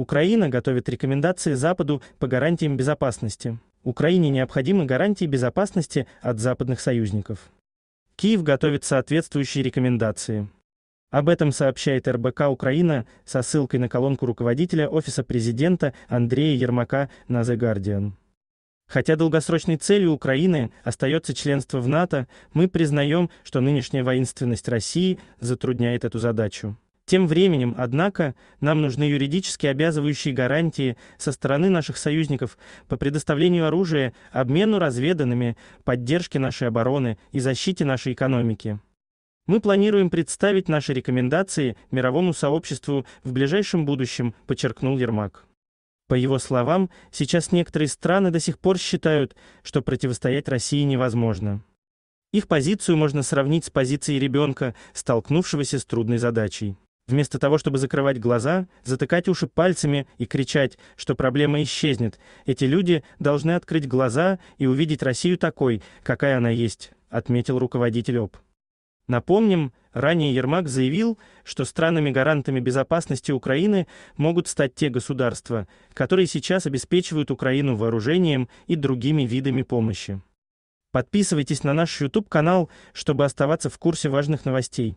Украина готовит рекомендации Западу по гарантиям безопасности. Украине необходимы гарантии безопасности от западных союзников. Киев готовит соответствующие рекомендации. Об этом сообщает РБК Украина со ссылкой на колонку руководителя Офиса президента Андрея Ермака на The Guardian. Хотя долгосрочной целью Украины остается членство в НАТО, мы признаем, что нынешняя воинственность России затрудняет эту задачу. Тем временем, однако, нам нужны юридически обязывающие гарантии со стороны наших союзников по предоставлению оружия, обмену разведанными, поддержке нашей обороны и защите нашей экономики. Мы планируем представить наши рекомендации мировому сообществу в ближайшем будущем, подчеркнул Ермак. По его словам, сейчас некоторые страны до сих пор считают, что противостоять России невозможно. Их позицию можно сравнить с позицией ребенка, столкнувшегося с трудной задачей. Вместо того, чтобы закрывать глаза, затыкать уши пальцами и кричать, что проблема исчезнет, эти люди должны открыть глаза и увидеть Россию такой, какая она есть, отметил руководитель ОП. Напомним, ранее Ермак заявил, что странами-гарантами безопасности Украины могут стать те государства, которые сейчас обеспечивают Украину вооружением и другими видами помощи. Подписывайтесь на наш YouTube-канал, чтобы оставаться в курсе важных новостей.